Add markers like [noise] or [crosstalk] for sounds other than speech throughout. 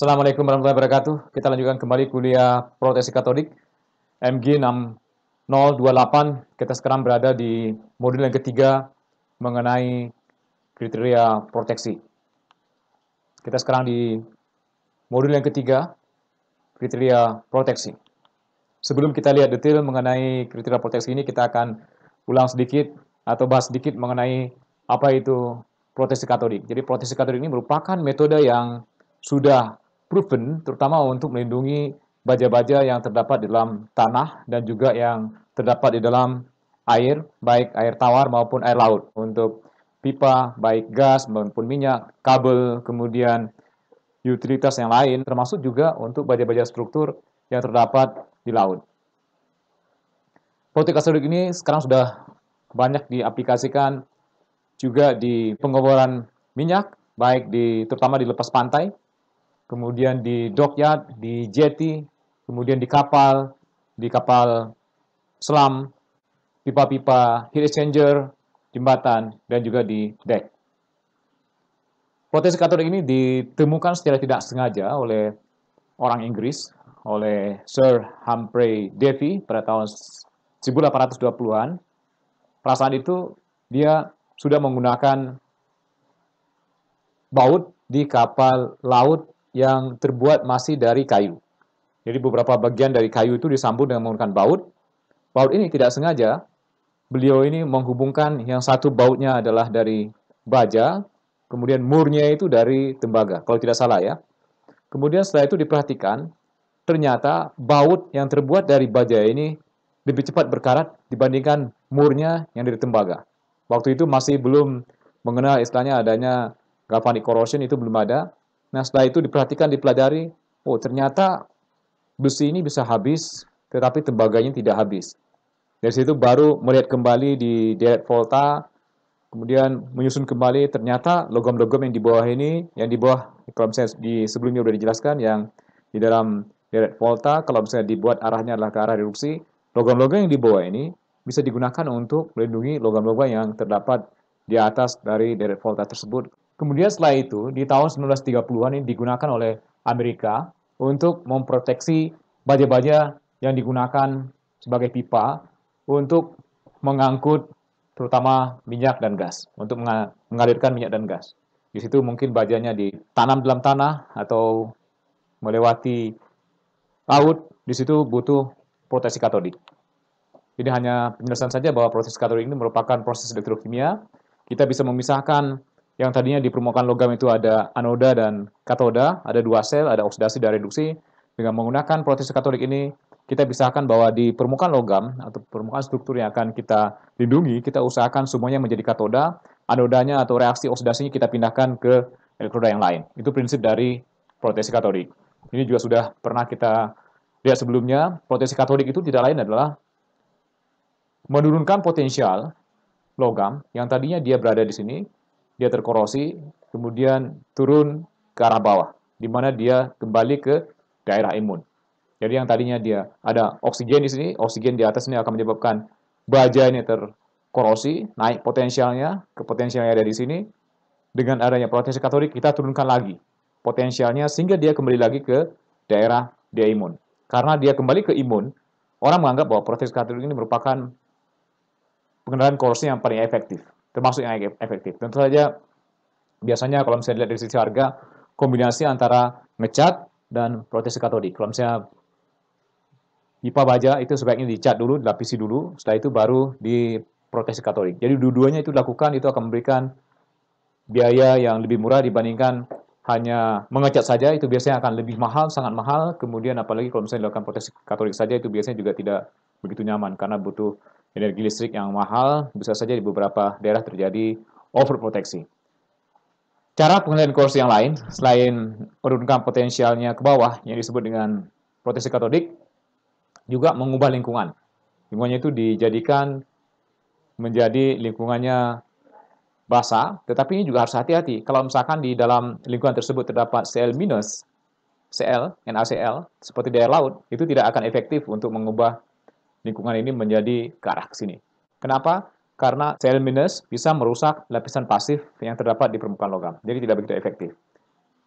Assalamualaikum warahmatullahi wabarakatuh. Kita lanjutkan kembali kuliah Protesi Katolik MG 6028. Kita sekarang berada di modul yang ketiga mengenai kriteria proteksi. Kita sekarang di modul yang ketiga kriteria proteksi. Sebelum kita lihat detail mengenai kriteria proteksi ini, kita akan ulang sedikit atau bahas sedikit mengenai apa itu proteksi Katolik. Jadi proteksi Katolik ini merupakan metode yang sudah proven terutama untuk melindungi baja-baja yang terdapat di dalam tanah dan juga yang terdapat di dalam air, baik air tawar maupun air laut. Untuk pipa, baik gas maupun minyak, kabel, kemudian utilitas yang lain, termasuk juga untuk baja-baja struktur yang terdapat di laut. Politik asurik ini sekarang sudah banyak diaplikasikan juga di pengoboran minyak, baik di terutama di lepas pantai, kemudian di dockyard, di jetty, kemudian di kapal, di kapal selam, pipa-pipa, heat exchanger, jembatan, dan juga di deck. Potensi katolik ini ditemukan secara tidak sengaja oleh orang Inggris, oleh Sir Humphrey Davy pada tahun 1820-an. Perasaan itu dia sudah menggunakan baut di kapal laut yang terbuat masih dari kayu. Jadi beberapa bagian dari kayu itu disambung dengan menggunakan baut. Baut ini tidak sengaja, beliau ini menghubungkan yang satu bautnya adalah dari baja, kemudian murnya itu dari tembaga, kalau tidak salah ya. Kemudian setelah itu diperhatikan, ternyata baut yang terbuat dari baja ini lebih cepat berkarat dibandingkan murnya yang dari tembaga. Waktu itu masih belum mengenal istilahnya adanya galvanic corrosion itu belum ada, Nah, setelah itu diperhatikan, dipelajari, oh ternyata besi ini bisa habis, tetapi tembaganya tidak habis. Dari situ baru melihat kembali di deret volta, kemudian menyusun kembali, ternyata logam-logam yang di bawah ini, yang di bawah, kalau misalnya di sebelumnya sudah dijelaskan, yang di dalam deret volta, kalau misalnya dibuat arahnya adalah ke arah reduksi, logam-logam yang di bawah ini bisa digunakan untuk melindungi logam-logam yang terdapat di atas dari deret volta tersebut Kemudian setelah itu, di tahun 1930-an ini digunakan oleh Amerika untuk memproteksi baja-baja yang digunakan sebagai pipa untuk mengangkut terutama minyak dan gas, untuk mengalirkan minyak dan gas. Di situ mungkin bajanya ditanam dalam tanah atau melewati laut, di situ butuh proteksi katodik. Jadi hanya penjelasan saja bahwa proses katodik ini merupakan proses elektrokimia. Kita bisa memisahkan yang tadinya di permukaan logam itu ada anoda dan katoda, ada dua sel, ada oksidasi dan reduksi. Dengan menggunakan protesis katolik ini, kita pisahkan bahwa di permukaan logam atau permukaan struktur yang akan kita lindungi, kita usahakan semuanya menjadi katoda, anodanya atau reaksi oksidasinya kita pindahkan ke elektroda yang lain. Itu prinsip dari protesis katolik. Ini juga sudah pernah kita lihat sebelumnya, protesis katolik itu tidak lain adalah menurunkan potensial logam yang tadinya dia berada di sini, dia terkorosi, kemudian turun ke arah bawah, di mana dia kembali ke daerah imun. Jadi yang tadinya dia ada oksigen di sini, oksigen di atas ini akan menyebabkan baja ini terkorosi, naik potensialnya ke potensial yang ada di sini. Dengan adanya potensi katolik, kita turunkan lagi potensialnya sehingga dia kembali lagi ke daerah dia imun. Karena dia kembali ke imun, orang menganggap bahwa proteksi katolik ini merupakan pengendalian korosi yang paling efektif termasuk yang efektif. Tentu saja biasanya kalau misalnya dilihat dari sisi harga, kombinasi antara ngecat dan proteksi katodik. Kalau misalnya pipa baja itu sebaiknya dicat dulu, dilapisi dulu, setelah itu baru diproteksi katodik. Jadi dua-duanya itu dilakukan, itu akan memberikan biaya yang lebih murah dibandingkan hanya mengecat saja, itu biasanya akan lebih mahal, sangat mahal. Kemudian apalagi kalau misalnya dilakukan proteksi katodik saja, itu biasanya juga tidak begitu nyaman, karena butuh energi listrik yang mahal, bisa saja di beberapa daerah terjadi overproteksi. Cara pengendalian kursi yang lain, selain menurunkan potensialnya ke bawah, yang disebut dengan proteksi katodik, juga mengubah lingkungan. Lingkungannya itu dijadikan menjadi lingkungannya basah, tetapi ini juga harus hati-hati. Kalau misalkan di dalam lingkungan tersebut terdapat Cl-, minus, Cl, NaCl, seperti di laut, itu tidak akan efektif untuk mengubah lingkungan ini menjadi ke arah ke sini. Kenapa? Karena sel minus bisa merusak lapisan pasif yang terdapat di permukaan logam. Jadi tidak begitu efektif.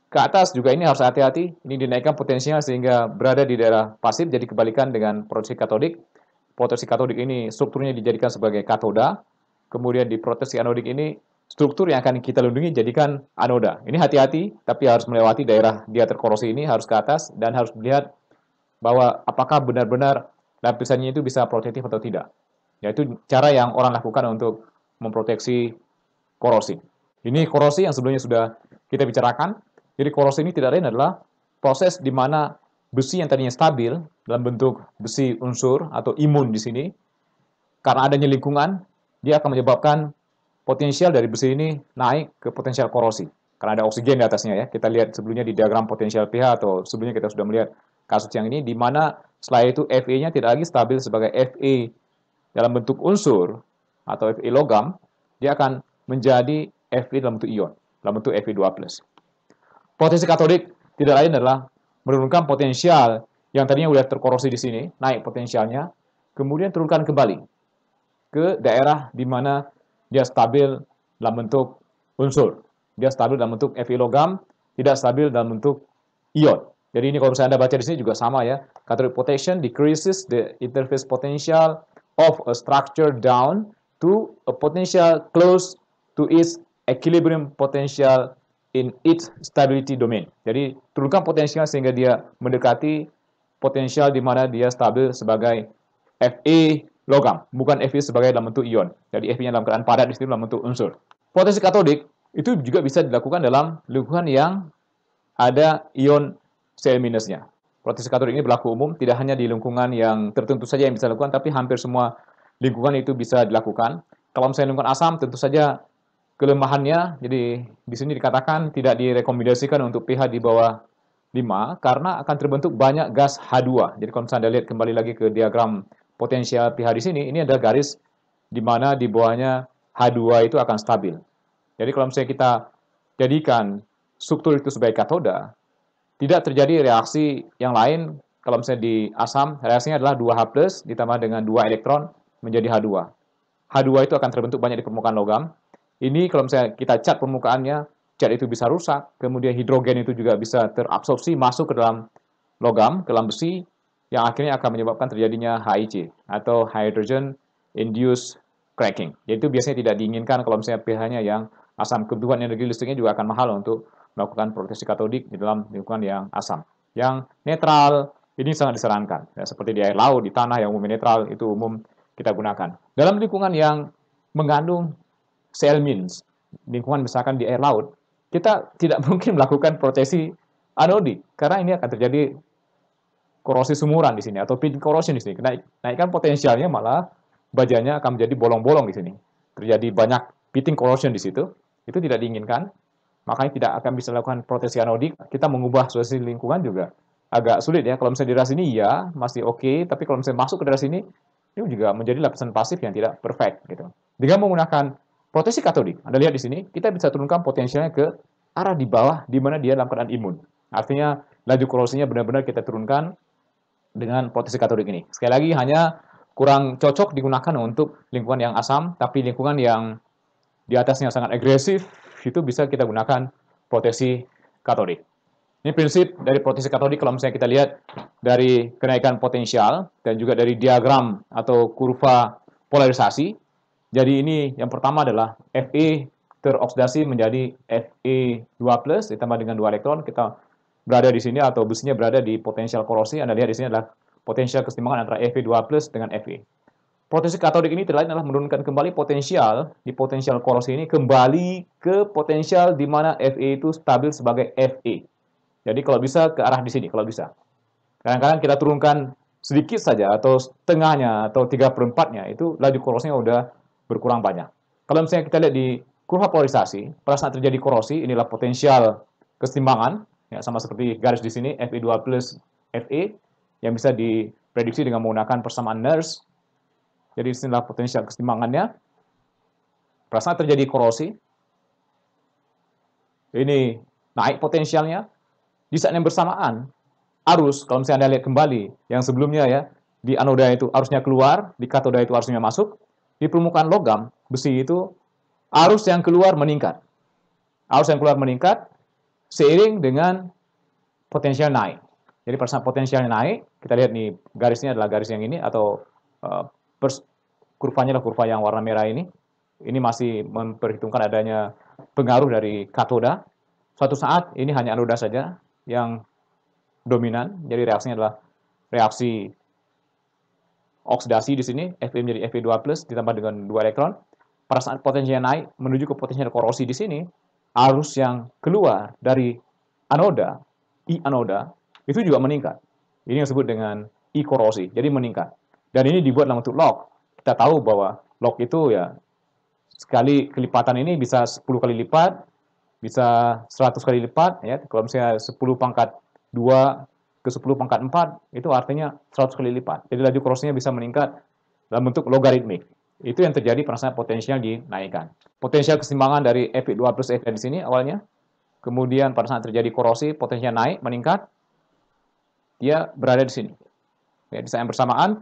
Ke atas juga ini harus hati-hati. Ini dinaikkan potensial sehingga berada di daerah pasif jadi kebalikan dengan proteksi katodik. Proteksi katodik ini strukturnya dijadikan sebagai katoda. Kemudian di proteksi anodik ini struktur yang akan kita lindungi jadikan anoda. Ini hati-hati, tapi harus melewati daerah dia terkorosi ini, harus ke atas, dan harus melihat bahwa apakah benar-benar lapisannya itu bisa protektif atau tidak. Yaitu cara yang orang lakukan untuk memproteksi korosi. Ini korosi yang sebelumnya sudah kita bicarakan. Jadi korosi ini tidak lain adalah proses di mana besi yang tadinya stabil dalam bentuk besi unsur atau imun di sini, karena adanya lingkungan, dia akan menyebabkan potensial dari besi ini naik ke potensial korosi. Karena ada oksigen di atasnya ya. Kita lihat sebelumnya di diagram potensial pH atau sebelumnya kita sudah melihat kasus yang ini di mana setelah itu FE-nya tidak lagi stabil sebagai FE dalam bentuk unsur atau FE logam, dia akan menjadi FE dalam bentuk ion, dalam bentuk Fe2+. Potensi katodik tidak lain adalah menurunkan potensial yang tadinya sudah terkorosi di sini, naik potensialnya, kemudian turunkan kembali ke daerah di mana dia stabil dalam bentuk unsur. Dia stabil dalam bentuk Fe logam, tidak stabil dalam bentuk ion. Jadi ini kalau misalnya Anda baca di sini juga sama ya. Cathodic potential decreases the interface potential of a structure down to a potential close to its equilibrium potential in its stability domain. Jadi turunkan potensial sehingga dia mendekati potensial di mana dia stabil sebagai Fe logam, bukan Fe sebagai dalam bentuk ion. Jadi Fe-nya dalam keadaan padat di sini dalam bentuk unsur. Potensi katodik itu juga bisa dilakukan dalam lingkungan yang ada ion CL minusnya. Protes katur ini berlaku umum, tidak hanya di lingkungan yang tertentu saja yang bisa dilakukan, tapi hampir semua lingkungan itu bisa dilakukan. Kalau misalnya lingkungan asam, tentu saja kelemahannya, jadi di sini dikatakan tidak direkomendasikan untuk pH di bawah 5, karena akan terbentuk banyak gas H2. Jadi kalau misalnya Anda lihat kembali lagi ke diagram potensial pH di sini, ini adalah garis di mana di bawahnya H2 itu akan stabil. Jadi kalau misalnya kita jadikan struktur itu sebagai katoda, tidak terjadi reaksi yang lain kalau misalnya di asam, reaksinya adalah 2H+, ditambah dengan 2 elektron menjadi H2. H2 itu akan terbentuk banyak di permukaan logam. Ini kalau misalnya kita cat permukaannya, cat itu bisa rusak, kemudian hidrogen itu juga bisa terabsorpsi masuk ke dalam logam, ke dalam besi, yang akhirnya akan menyebabkan terjadinya HIC, atau Hydrogen Induced Cracking. Yaitu biasanya tidak diinginkan kalau misalnya pH-nya yang asam, kebutuhan energi listriknya juga akan mahal untuk melakukan proteksi katodik di dalam lingkungan yang asam. Yang netral ini sangat disarankan. Ya, seperti di air laut, di tanah yang umum netral itu umum kita gunakan. Dalam lingkungan yang mengandung selmins, lingkungan misalkan di air laut, kita tidak [laughs] mungkin melakukan proteksi anodik karena ini akan terjadi korosi sumuran di sini atau pin corrosion di sini. Naik, naikkan potensialnya malah bajanya akan menjadi bolong-bolong di sini. Terjadi banyak pitting corrosion di situ. Itu tidak diinginkan makanya tidak akan bisa lakukan proteksi anodik. Kita mengubah situasi lingkungan juga agak sulit ya. Kalau misalnya di daerah sini ya masih oke, okay, tapi kalau misalnya masuk ke daerah sini ini juga menjadi lapisan pasif yang tidak perfect gitu. Dengan menggunakan proteksi katodik, Anda lihat di sini kita bisa turunkan potensialnya ke arah di bawah di mana dia dalam keadaan imun. Artinya laju korosinya benar-benar kita turunkan dengan proteksi katodik ini. Sekali lagi hanya kurang cocok digunakan untuk lingkungan yang asam, tapi lingkungan yang di atasnya sangat agresif, itu bisa kita gunakan proteksi katodik. Ini prinsip dari proteksi katodik kalau misalnya kita lihat dari kenaikan potensial dan juga dari diagram atau kurva polarisasi. Jadi ini yang pertama adalah Fe teroksidasi menjadi Fe2+, ditambah dengan 2 elektron, kita berada di sini atau businya berada di potensial korosi. Anda lihat di sini adalah potensial kesetimbangan antara Fe2+, dengan Fe. Potensi katodik ini lain adalah menurunkan kembali potensial di potensial korosi ini kembali ke potensial di mana Fe itu stabil sebagai Fe. Jadi kalau bisa ke arah di sini, kalau bisa. Kadang-kadang kita turunkan sedikit saja atau setengahnya atau tiga perempatnya itu laju korosinya udah berkurang banyak. Kalau misalnya kita lihat di kurva polarisasi, pada saat terjadi korosi inilah potensial kesetimbangan ya sama seperti garis di sini Fe2 plus Fe yang bisa diprediksi dengan menggunakan persamaan Nernst jadi disinilah potensial kesetimbangannya. Perasaan terjadi korosi. Ini naik potensialnya. Di saat yang bersamaan, arus, kalau misalnya Anda lihat kembali, yang sebelumnya ya, di anoda itu arusnya keluar, di katoda itu arusnya masuk, di permukaan logam, besi itu, arus yang keluar meningkat. Arus yang keluar meningkat, seiring dengan potensial naik. Jadi perasaan potensialnya naik, kita lihat nih garisnya adalah garis yang ini, atau uh, kurvanya lah kurva yang warna merah ini. Ini masih memperhitungkan adanya pengaruh dari katoda. Suatu saat ini hanya anoda saja yang dominan. Jadi reaksinya adalah reaksi oksidasi di sini, Fe menjadi Fe2+, ditambah dengan 2 elektron. Pada saat potensinya naik, menuju ke potensial korosi di sini, arus yang keluar dari anoda, I anoda, itu juga meningkat. Ini yang disebut dengan I korosi, jadi meningkat. Dan ini dibuat dalam bentuk log. Kita tahu bahwa log itu ya sekali kelipatan ini bisa 10 kali lipat, bisa 100 kali lipat ya. Kalau misalnya 10 pangkat 2 ke 10 pangkat 4 itu artinya 100 kali lipat. Jadi laju crossnya bisa meningkat dalam bentuk logaritmik. Itu yang terjadi pada saat potensial dinaikkan. Potensial keseimbangan dari Fe2 plus Fe di sini awalnya. Kemudian pada saat terjadi korosi, potensinya naik, meningkat. Dia berada di sini. Ya, di saat yang bersamaan,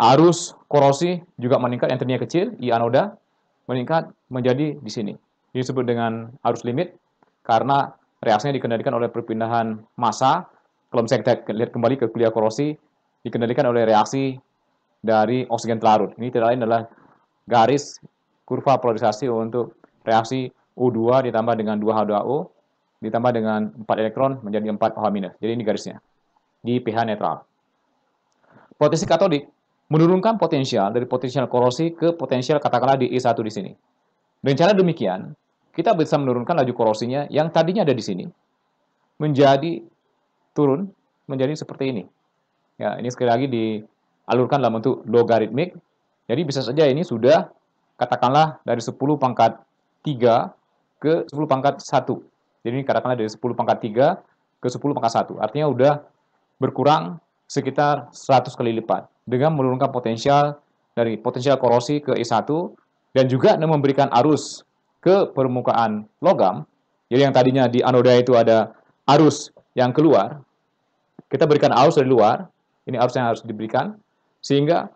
Arus korosi juga meningkat, yang tadinya kecil, I anoda, meningkat menjadi di sini. ini Disebut dengan arus limit, karena reaksinya dikendalikan oleh perpindahan massa. Kalau misalnya kita lihat kembali ke kuliah korosi, dikendalikan oleh reaksi dari oksigen terlarut. Ini tidak lain adalah garis kurva polarisasi untuk reaksi U2 ditambah dengan 2H2O ditambah dengan 4 elektron menjadi 4 OH-. Jadi ini garisnya di pH netral. Potensi katodik menurunkan potensial dari potensial korosi ke potensial katakanlah di E1 di sini. Dan cara demikian, kita bisa menurunkan laju korosinya yang tadinya ada di sini menjadi turun menjadi seperti ini. Ya, ini sekali lagi dialurkan dalam bentuk logaritmik. Jadi bisa saja ini sudah katakanlah dari 10 pangkat 3 ke 10 pangkat 1. Jadi ini katakanlah dari 10 pangkat 3 ke 10 pangkat 1. Artinya udah berkurang sekitar 100 kali lipat dengan menurunkan potensial dari potensial korosi ke E1 dan juga memberikan arus ke permukaan logam. Jadi yang tadinya di anoda itu ada arus yang keluar, kita berikan arus dari luar, ini arus yang harus diberikan, sehingga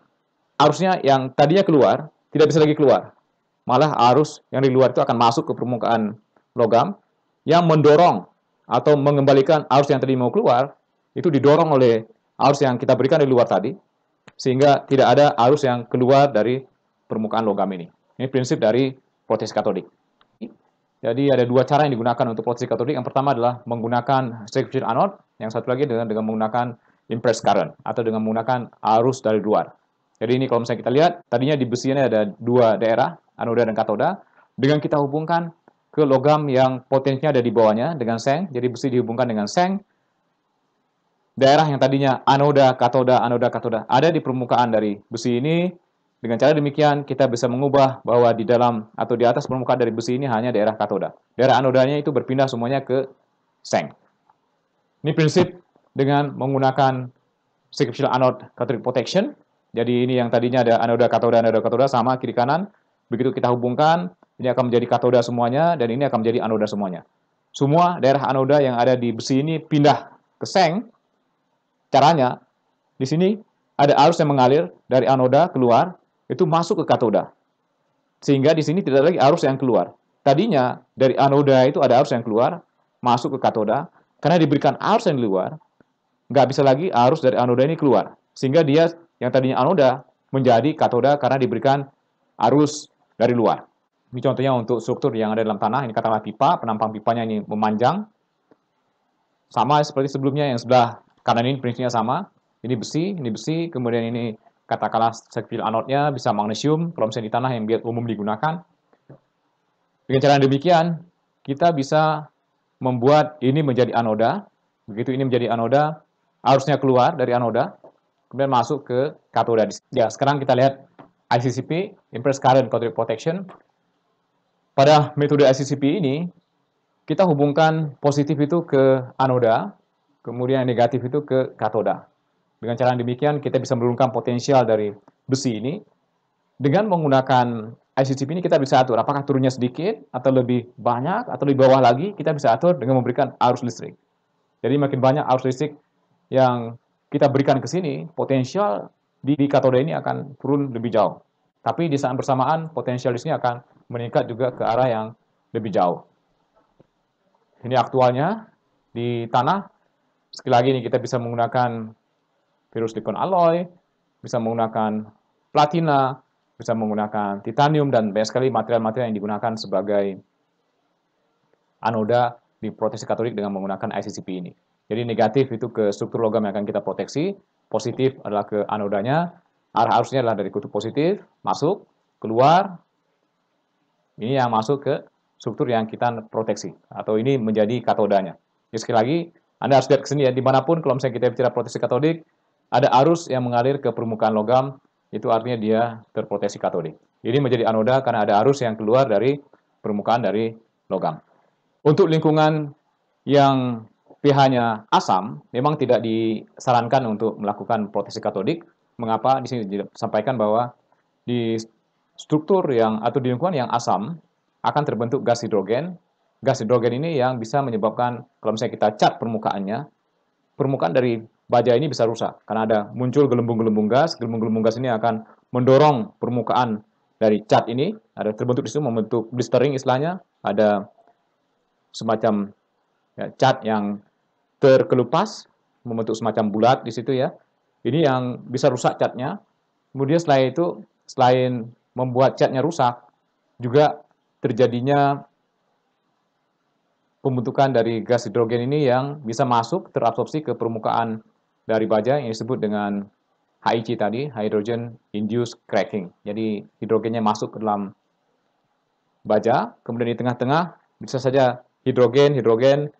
arusnya yang tadinya keluar tidak bisa lagi keluar. Malah arus yang di luar itu akan masuk ke permukaan logam yang mendorong atau mengembalikan arus yang tadi mau keluar itu didorong oleh arus yang kita berikan di luar tadi sehingga tidak ada arus yang keluar dari permukaan logam ini. Ini prinsip dari proteksi katodik. Jadi ada dua cara yang digunakan untuk proteksi katodik. Yang pertama adalah menggunakan circuit anode, yang satu lagi dengan dengan menggunakan impress current atau dengan menggunakan arus dari luar. Jadi ini kalau misalnya kita lihat, tadinya di besi ini ada dua daerah, anoda dan katoda. Dengan kita hubungkan ke logam yang potensinya ada di bawahnya dengan seng, jadi besi dihubungkan dengan seng, daerah yang tadinya anoda, katoda, anoda, katoda ada di permukaan dari besi ini. Dengan cara demikian kita bisa mengubah bahwa di dalam atau di atas permukaan dari besi ini hanya daerah katoda. Daerah anodanya itu berpindah semuanya ke seng. Ini prinsip dengan menggunakan sequential anode cathodic protection. Jadi ini yang tadinya ada anoda, katoda, anoda, katoda sama kiri kanan. Begitu kita hubungkan, ini akan menjadi katoda semuanya dan ini akan menjadi anoda semuanya. Semua daerah anoda yang ada di besi ini pindah ke seng Caranya, di sini ada arus yang mengalir dari anoda keluar, itu masuk ke katoda. Sehingga di sini tidak ada lagi arus yang keluar. Tadinya dari anoda itu ada arus yang keluar, masuk ke katoda. Karena diberikan arus yang di luar, nggak bisa lagi arus dari anoda ini keluar. Sehingga dia yang tadinya anoda menjadi katoda karena diberikan arus dari luar. Ini contohnya untuk struktur yang ada dalam tanah, ini katakanlah pipa, penampang pipanya ini memanjang. Sama seperti sebelumnya yang sebelah karena ini prinsipnya sama ini besi ini besi kemudian ini katakanlah sekil anodnya bisa magnesium kalau misalnya di tanah yang umum digunakan dengan cara demikian kita bisa membuat ini menjadi anoda begitu ini menjadi anoda arusnya keluar dari anoda kemudian masuk ke katoda ya sekarang kita lihat ICCP impress current cathodic protection pada metode ICCP ini kita hubungkan positif itu ke anoda kemudian yang negatif itu ke katoda. Dengan cara yang demikian kita bisa menurunkan potensial dari besi ini. Dengan menggunakan ICCP ini kita bisa atur apakah turunnya sedikit atau lebih banyak atau lebih bawah lagi kita bisa atur dengan memberikan arus listrik. Jadi makin banyak arus listrik yang kita berikan ke sini, potensial di, di katoda ini akan turun lebih jauh. Tapi di saat bersamaan potensial di sini akan meningkat juga ke arah yang lebih jauh. Ini aktualnya di tanah Sekali lagi nih kita bisa menggunakan virus silicon alloy, bisa menggunakan platina, bisa menggunakan titanium dan banyak sekali material-material yang digunakan sebagai anoda di proteksi katolik dengan menggunakan ICCP ini. Jadi negatif itu ke struktur logam yang akan kita proteksi, positif adalah ke anodanya, arah arusnya adalah dari kutub positif, masuk, keluar, ini yang masuk ke struktur yang kita proteksi, atau ini menjadi katodanya. Jadi sekali lagi, anda harus lihat ke sini ya, dimanapun kalau misalnya kita bicara proteksi katodik, ada arus yang mengalir ke permukaan logam, itu artinya dia terproteksi katodik. Ini menjadi anoda karena ada arus yang keluar dari permukaan dari logam. Untuk lingkungan yang pH-nya asam, memang tidak disarankan untuk melakukan proteksi katodik. Mengapa? Di sini disampaikan bahwa di struktur yang atau di lingkungan yang asam akan terbentuk gas hidrogen gas hidrogen ini yang bisa menyebabkan kalau misalnya kita cat permukaannya, permukaan dari baja ini bisa rusak karena ada muncul gelembung-gelembung gas. Gelembung-gelembung gas ini akan mendorong permukaan dari cat ini, ada terbentuk di situ membentuk blistering istilahnya, ada semacam ya, cat yang terkelupas membentuk semacam bulat di situ ya. Ini yang bisa rusak catnya. Kemudian selain itu selain membuat catnya rusak, juga terjadinya pembentukan dari gas hidrogen ini yang bisa masuk terabsorpsi ke permukaan dari baja yang disebut dengan HIC tadi, hydrogen induced cracking. Jadi hidrogennya masuk ke dalam baja, kemudian di tengah-tengah bisa saja hidrogen, hidrogen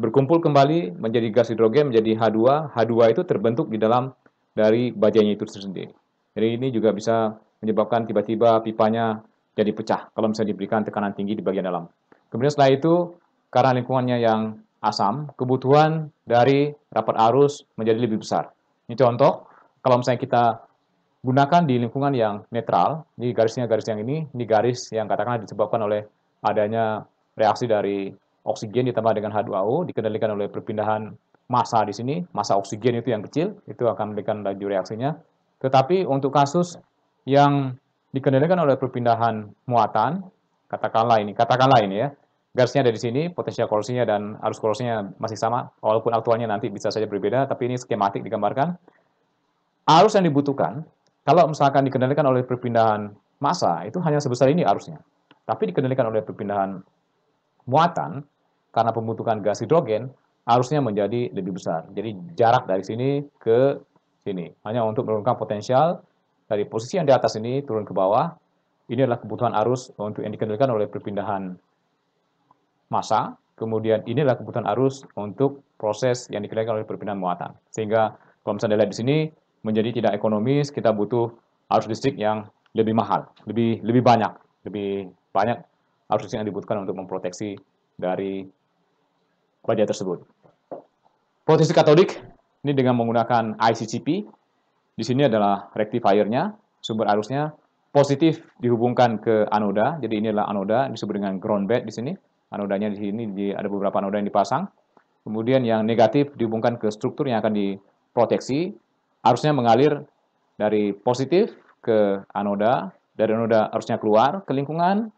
berkumpul kembali menjadi gas hidrogen menjadi H2. H2 itu terbentuk di dalam dari bajanya itu sendiri. Jadi ini juga bisa menyebabkan tiba-tiba pipanya jadi pecah kalau misalnya diberikan tekanan tinggi di bagian dalam. Kemudian setelah itu karena lingkungannya yang asam, kebutuhan dari rapat arus menjadi lebih besar. Ini contoh, kalau misalnya kita gunakan di lingkungan yang netral, di garisnya garis yang ini, di garis yang katakanlah disebabkan oleh adanya reaksi dari oksigen ditambah dengan H2O, dikendalikan oleh perpindahan massa di sini, massa oksigen itu yang kecil, itu akan memberikan laju reaksinya. Tetapi untuk kasus yang dikendalikan oleh perpindahan muatan, katakanlah ini, katakanlah ini ya, garisnya ada di sini, potensial korosinya dan arus korosinya masih sama, walaupun aktualnya nanti bisa saja berbeda, tapi ini skematik digambarkan. Arus yang dibutuhkan, kalau misalkan dikendalikan oleh perpindahan massa, itu hanya sebesar ini arusnya. Tapi dikendalikan oleh perpindahan muatan, karena pembentukan gas hidrogen, arusnya menjadi lebih besar. Jadi jarak dari sini ke sini, hanya untuk menurunkan potensial dari posisi yang di atas ini turun ke bawah, ini adalah kebutuhan arus untuk yang dikendalikan oleh perpindahan masa kemudian inilah kebutuhan arus untuk proses yang dikerjakan oleh perpindahan muatan. Sehingga kalau misalnya dilihat di sini menjadi tidak ekonomis, kita butuh arus listrik yang lebih mahal, lebih lebih banyak, lebih banyak arus listrik yang dibutuhkan untuk memproteksi dari baja tersebut. Proteksi katodik ini dengan menggunakan ICCP. Di sini adalah rectifier-nya, sumber arusnya positif dihubungkan ke anoda. Jadi inilah anoda disebut dengan ground bed di sini Anodanya di sini di, ada beberapa anoda yang dipasang. Kemudian yang negatif dihubungkan ke struktur yang akan diproteksi. Arusnya mengalir dari positif ke anoda, dari anoda arusnya keluar ke lingkungan,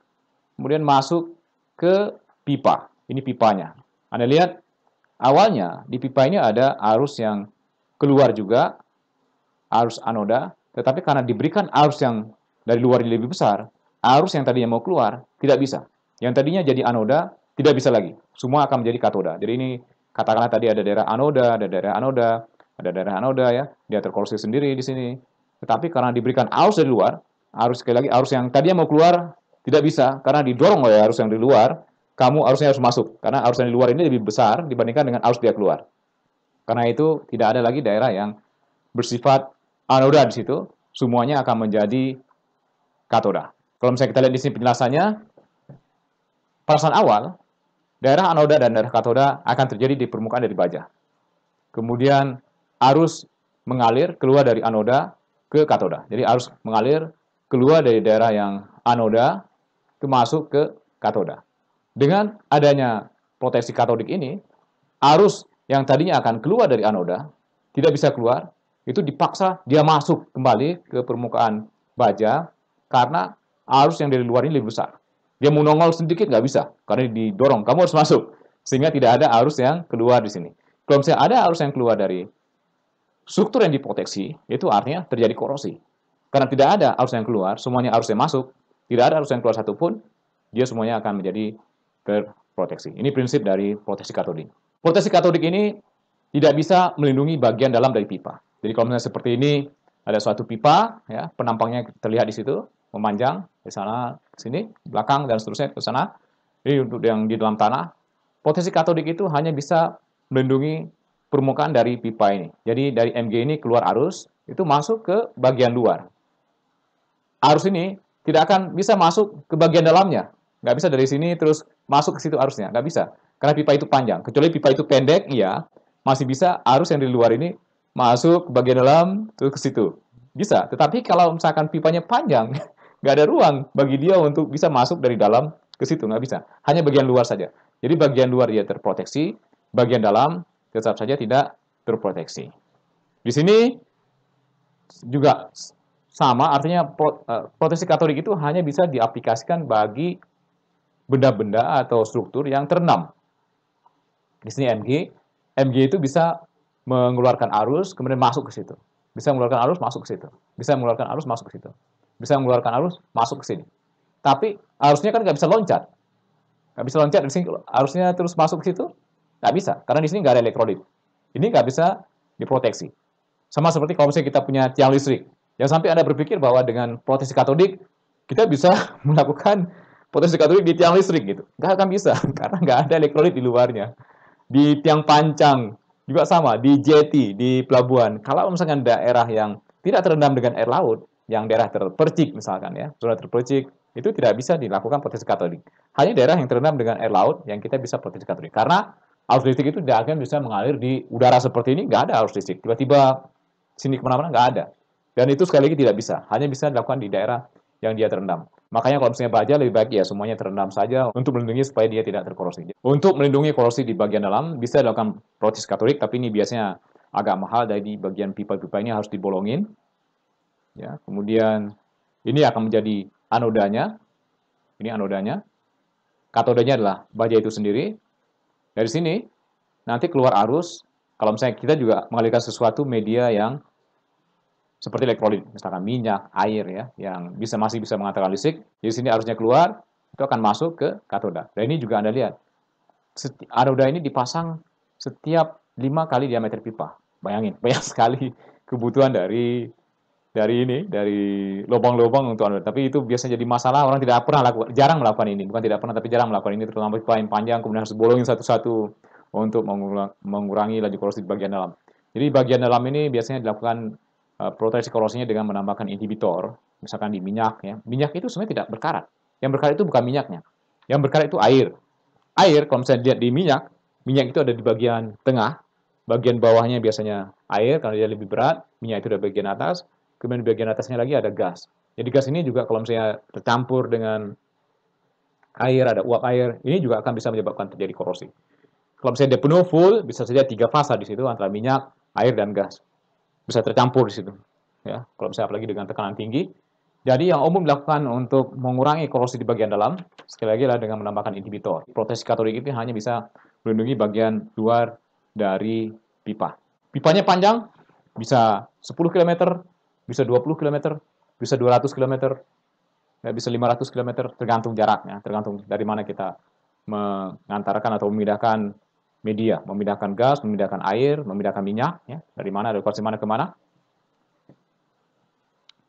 kemudian masuk ke pipa. Ini pipanya. Anda lihat awalnya di pipa ini ada arus yang keluar juga, arus anoda, tetapi karena diberikan arus yang dari luar lebih besar, arus yang tadinya mau keluar tidak bisa. Yang tadinya jadi anoda, tidak bisa lagi. Semua akan menjadi katoda. Jadi ini katakanlah tadi ada daerah anoda, ada daerah anoda, ada daerah anoda ya, dia terkorosi sendiri di sini. Tetapi karena diberikan arus dari luar, arus sekali lagi arus yang tadinya mau keluar tidak bisa karena didorong oleh arus yang di luar, kamu arusnya harus masuk karena arus yang di luar ini lebih besar dibandingkan dengan arus dia keluar. Karena itu tidak ada lagi daerah yang bersifat anoda di situ, semuanya akan menjadi katoda. Kalau misalnya kita lihat di sini penjelasannya, saat awal, daerah anoda dan daerah katoda akan terjadi di permukaan dari baja. Kemudian arus mengalir keluar dari anoda ke katoda. Jadi arus mengalir keluar dari daerah yang anoda ke masuk ke katoda. Dengan adanya proteksi katodik ini, arus yang tadinya akan keluar dari anoda tidak bisa keluar, itu dipaksa dia masuk kembali ke permukaan baja karena arus yang dari luar ini lebih besar. Dia mau nongol sedikit nggak bisa, karena didorong. Kamu harus masuk, sehingga tidak ada arus yang keluar di sini. Kalau misalnya ada arus yang keluar dari struktur yang diproteksi, itu artinya terjadi korosi. Karena tidak ada arus yang keluar, semuanya arusnya masuk, tidak ada arus yang keluar satupun, dia semuanya akan menjadi terproteksi. Ini prinsip dari proteksi katodik. Proteksi katodik ini tidak bisa melindungi bagian dalam dari pipa. Jadi kalau misalnya seperti ini, ada suatu pipa, ya, penampangnya terlihat di situ memanjang ke sana sini belakang dan seterusnya ke sana Ini untuk yang di dalam tanah potensi katodik itu hanya bisa melindungi permukaan dari pipa ini jadi dari Mg ini keluar arus itu masuk ke bagian luar arus ini tidak akan bisa masuk ke bagian dalamnya nggak bisa dari sini terus masuk ke situ arusnya nggak bisa karena pipa itu panjang kecuali pipa itu pendek iya masih bisa arus yang di luar ini masuk ke bagian dalam terus ke situ bisa tetapi kalau misalkan pipanya panjang [laughs] nggak ada ruang bagi dia untuk bisa masuk dari dalam ke situ nggak bisa hanya bagian luar saja jadi bagian luar dia terproteksi bagian dalam tetap saja tidak terproteksi di sini juga sama artinya eh, proteksi katolik itu hanya bisa diaplikasikan bagi benda-benda atau struktur yang terenam di sini MG MG itu bisa mengeluarkan arus kemudian masuk ke situ bisa mengeluarkan arus masuk ke situ bisa mengeluarkan arus masuk ke situ bisa mengeluarkan arus masuk ke sini. Tapi arusnya kan nggak bisa loncat, nggak bisa loncat di sini arusnya terus masuk ke situ nggak bisa karena di sini nggak ada elektrolit. Ini nggak bisa diproteksi. Sama seperti kalau misalnya kita punya tiang listrik, yang sampai anda berpikir bahwa dengan proteksi katodik kita bisa [laughs] melakukan proteksi katodik di tiang listrik gitu. Nggak akan bisa, [laughs] karena nggak ada elektrolit di luarnya. Di tiang pancang, juga sama, di jeti di pelabuhan. Kalau misalnya daerah yang tidak terendam dengan air laut, yang daerah terpercik misalkan ya, zona terpercik itu tidak bisa dilakukan potensi katolik. Hanya daerah yang terendam dengan air laut yang kita bisa potensi katolik. Karena arus listrik itu tidak akan bisa mengalir di udara seperti ini, nggak ada arus listrik. Tiba-tiba sini kemana-mana nggak ada. Dan itu sekali lagi tidak bisa, hanya bisa dilakukan di daerah yang dia terendam. Makanya kalau misalnya baja lebih baik ya semuanya terendam saja untuk melindungi supaya dia tidak terkorosi. Untuk melindungi korosi di bagian dalam bisa dilakukan protes katolik, tapi ini biasanya agak mahal dari bagian pipa-pipa ini harus dibolongin ya kemudian ini akan menjadi anodanya ini anodanya katodanya adalah baja itu sendiri dari sini nanti keluar arus kalau misalnya kita juga mengalirkan sesuatu media yang seperti elektrolit, misalkan minyak, air ya, yang bisa masih bisa mengatakan listrik, di sini arusnya keluar, itu akan masuk ke katoda. Dan ini juga Anda lihat, anoda ini dipasang setiap lima kali diameter pipa. Bayangin, [laughs] banyak sekali kebutuhan dari dari ini dari lubang-lubang untuk anda. Tapi itu biasanya jadi masalah orang tidak pernah lakukan, jarang melakukan ini, bukan tidak pernah tapi jarang melakukan ini terutama klien panjang kemudian harus bolongin satu-satu untuk mengurangi laju korosi di bagian dalam. Jadi bagian dalam ini biasanya dilakukan uh, proteksi korosinya dengan menambahkan inhibitor, misalkan di minyak ya. Minyak itu sebenarnya tidak berkarat. Yang berkarat itu bukan minyaknya. Yang berkarat itu air. Air kalau misalnya dilihat di minyak, minyak itu ada di bagian tengah, bagian bawahnya biasanya air karena dia lebih berat, minyak itu ada bagian atas, kemudian di bagian atasnya lagi ada gas. Jadi gas ini juga kalau misalnya tercampur dengan air, ada uap air, ini juga akan bisa menyebabkan terjadi korosi. Kalau misalnya dia penuh full, bisa saja tiga fasa di situ antara minyak, air, dan gas. Bisa tercampur di situ. Ya, kalau misalnya apalagi dengan tekanan tinggi. Jadi yang umum dilakukan untuk mengurangi korosi di bagian dalam, sekali lagi adalah dengan menambahkan inhibitor. Protesi katolik itu hanya bisa melindungi bagian luar dari pipa. Pipanya panjang, bisa 10 km, bisa 20 km, bisa 200 km, ya, bisa 500 km, tergantung jaraknya, tergantung dari mana kita mengantarkan atau memindahkan media, memindahkan gas, memindahkan air, memindahkan minyak, ya, dari mana, dari kursi mana ke mana.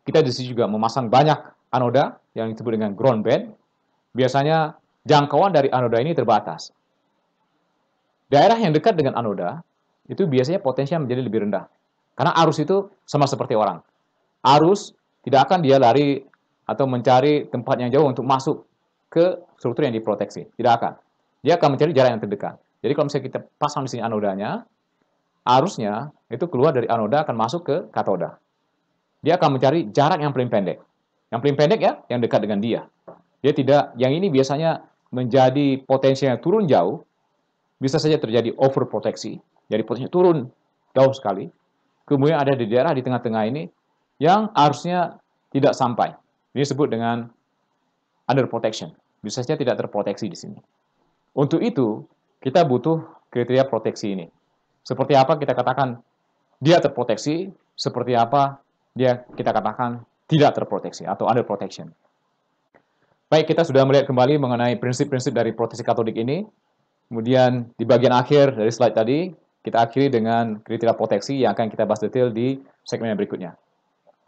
Kita di sini juga memasang banyak anoda yang disebut dengan ground bed. Biasanya jangkauan dari anoda ini terbatas. Daerah yang dekat dengan anoda itu biasanya potensinya menjadi lebih rendah. Karena arus itu sama seperti orang arus, tidak akan dia lari atau mencari tempat yang jauh untuk masuk ke struktur yang diproteksi. Tidak akan. Dia akan mencari jarak yang terdekat. Jadi kalau misalnya kita pasang di sini anodanya, arusnya itu keluar dari anoda akan masuk ke katoda. Dia akan mencari jarak yang paling pendek. Yang paling pendek ya, yang dekat dengan dia. Dia tidak, yang ini biasanya menjadi potensi yang turun jauh, bisa saja terjadi overproteksi. Jadi potensi turun jauh sekali. Kemudian ada di daerah di tengah-tengah ini, yang harusnya tidak sampai. Ini disebut dengan under protection. Bisa saja tidak terproteksi di sini. Untuk itu, kita butuh kriteria proteksi ini. Seperti apa kita katakan dia terproteksi, seperti apa dia kita katakan tidak terproteksi atau under protection. Baik, kita sudah melihat kembali mengenai prinsip-prinsip dari proteksi katodik ini. Kemudian di bagian akhir dari slide tadi, kita akhiri dengan kriteria proteksi yang akan kita bahas detail di segmen berikutnya.